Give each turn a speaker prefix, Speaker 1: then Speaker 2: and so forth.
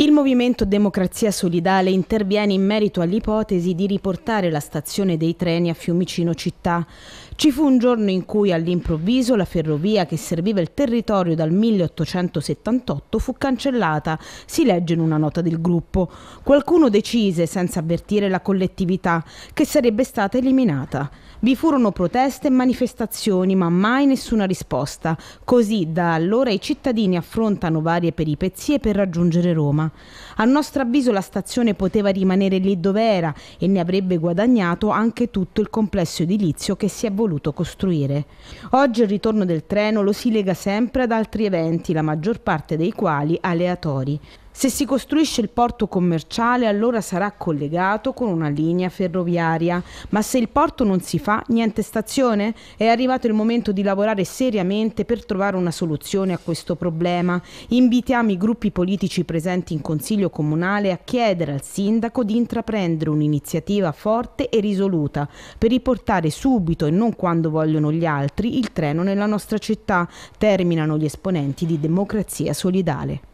Speaker 1: Il movimento Democrazia Solidale interviene in merito all'ipotesi di riportare la stazione dei treni a Fiumicino città. Ci fu un giorno in cui all'improvviso la ferrovia che serviva il territorio dal 1878 fu cancellata, si legge in una nota del gruppo. Qualcuno decise, senza avvertire la collettività, che sarebbe stata eliminata. Vi furono proteste e manifestazioni, ma mai nessuna risposta. Così da allora i cittadini affrontano varie peripezie per raggiungere Roma. A nostro avviso la stazione poteva rimanere lì dove era e ne avrebbe guadagnato anche tutto il complesso edilizio che si è voluto costruire. Oggi il ritorno del treno lo si lega sempre ad altri eventi, la maggior parte dei quali aleatori. Se si costruisce il porto commerciale allora sarà collegato con una linea ferroviaria, ma se il porto non si fa, niente stazione? È arrivato il momento di lavorare seriamente per trovare una soluzione a questo problema. Invitiamo i gruppi politici presenti in Consiglio Comunale a chiedere al Sindaco di intraprendere un'iniziativa forte e risoluta per riportare subito e non quando vogliono gli altri il treno nella nostra città, terminano gli esponenti di Democrazia Solidale.